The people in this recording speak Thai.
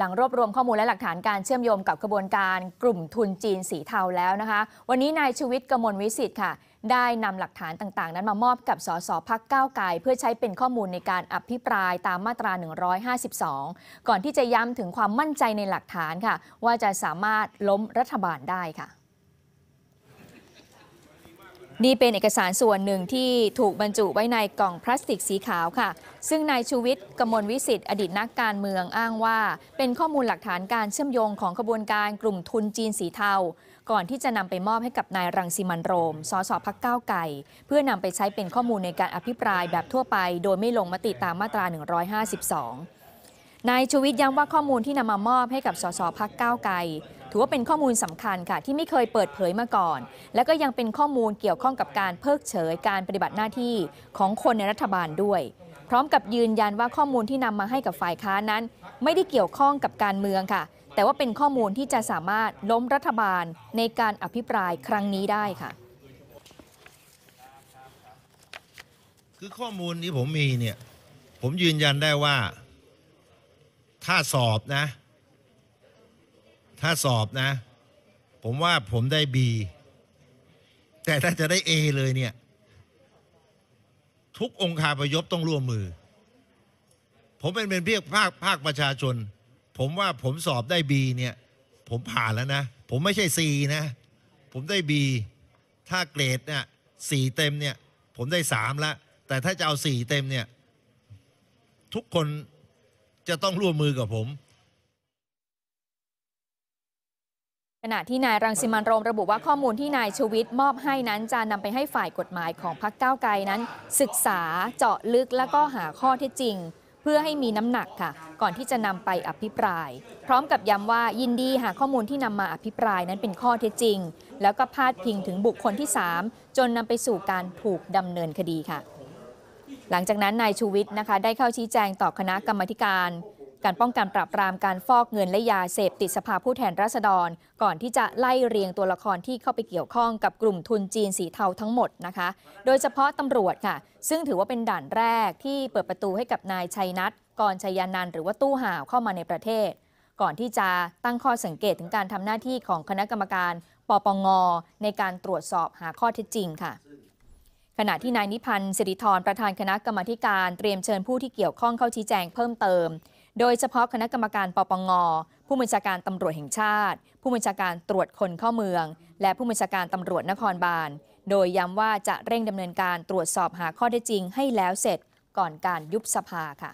หลังรวบรวมข้อมูลและหลักฐานการเชื่อมโยงกับกระบวนการกลุ่มทุนจีนสีเทาแล้วนะคะ วันนี้นายชูวิทย์กมลวิสิทธ์ค่ะ ได้นำหลักฐานต่างๆ นั้นมามอบกับสสพักก้าวไกล เพื่อใช้เป็นข้อมูลในการอภิปรายตามมาตรา 152 ก่อนที่จะย้ำถึงความมั่นใจในหลักฐานค่ะ ว่าจะสามารถล้มรัฐบาลได้ค่ะนี่เป็นเอกสารส่วนหนึ่งที่ถูกบรรจุไว้ในกล่องพลาสติกสีขาวค่ะ ซึ่งนายชูวิทย์กมลวิสิทธิ์อดีตนักการเมืองอ้างว่า เป็นข้อมูลหลักฐานการเชื่อมโยงของขบวนการกลุ่มทุนจีนสีเทา ก่อนที่จะนำไปมอบให้กับนายรังสิมันโรมสสพักก้าวไก่ เพื่อนำไปใช้เป็นข้อมูลในการอภิปรายแบบทั่วไป โดยไม่ลงมติตามมาตรา 152 นายชูวิทย์ย้ำว่าข้อมูลที่นำมามอบให้กับสสพักก้าวไก่ถือว่าเป็นข้อมูลสำคัญค่ะที่ไม่เคยเปิดเผยมาก่อน และก็ยังเป็นข้อมูลเกี่ยวข้องกับการเพิกเฉยการปฏิบัติหน้าที่ของคนในรัฐบาลด้วย พร้อมกับยืนยันว่าข้อมูลที่นำมาให้กับฝ่ายค้านั้น ไม่ได้เกี่ยวข้องกับการเมืองค่ะ แต่ว่าเป็นข้อมูลที่จะสามารถล้มรัฐบาลในการอภิปรายครั้งนี้ได้ค่ะ คือข้อมูลที่ผมมีเนี่ยผมยืนยันได้ว่า ถ้าสอบนะถ้าสอบนะ ผมว่าผมได้บีแต่ถ้าจะได้เอเลยเนี่ย ทุกองค์คาพยพต้องร่วมมือ ผมเป็นเป็นเพียกภาคภาคประชาชน ผมว่าผมสอบได้บีเนี่ย ผมผ่านแล้วนะ ผมไม่ใช่ซีนะ ผมได้บีถ้าเกรดเนี่ยสี่เต็มเนี่ย ผมได้สามละแต่ถ้าจะเอาสี่เต็มเนี่ย ทุกคนจะต้องร่วมมือกับผมขณะที่นายรังสิมันโรมระบุว่าข้อมูลที่นายชวิตมอบให้นั้น จะนำไปให้ฝ่ายกฎหมายของพรรคก้าวไกลนั้นศึกษาเจาะลึกและก็หาข้อเท็จจริง เพื่อให้มีน้ำหนักค่ะ ก่อนที่จะนำไปอภิปราย พร้อมกับย้ำว่ายินดีหาข้อมูลที่นำมาอภิปรายนั้นเป็นข้อเท็จจริง แล้วก็พาดพิงถึงบุคคลที่ 3 จนนำไปสู่การถูกดำเนินคดีค่ะ หลังจากนั้นนายชูวิทย์นะคะได้เข้าชี้แจงต่อคณะกรรมการการป้องกันปราบปรามการฟอกเงินและยาเสพ ติดสภาผู้แทนราษฎร ก่อนที่จะไล่เรียงตัวละครที่เข้าไปเกี่ยวข้องกับกลุ่มทุนจีนสีเทาทั้งหมดนะคะ โดยเฉพาะตำรวจค่ะ ซึ่งถือว่าเป็นด่านแรกที่เปิดประตูให้กับนายชัยนัทกรชัยยานันหรือว่าตู้ห่าวเข้ามาในประเทศ ก่อนที่จะตั้งข้อสังเกตถึงการทำหน้าที่ของคณะกรรมการปปงในการตรวจสอบหาข้อเท็จจริงค่ะ ขณะที่นายนิพันธ์สิริธรประธานคณะกรรมการเตรียมเชิญผู้ที่เกี่ยวข้องเข้าชี้แจงเพิ่มเติมโดยเฉพาะคณะกรรมการปปง ผู้บัญชาการตำรวจแห่งชาติ ผู้บัญชาการตรวจคนเข้าเมือง และผู้บัญชาการตำรวจนครบาล โดยย้ำว่าจะเร่งดำเนินการตรวจสอบหาข้อเท็จจริงให้แล้วเสร็จก่อนการยุบสภาค่ะ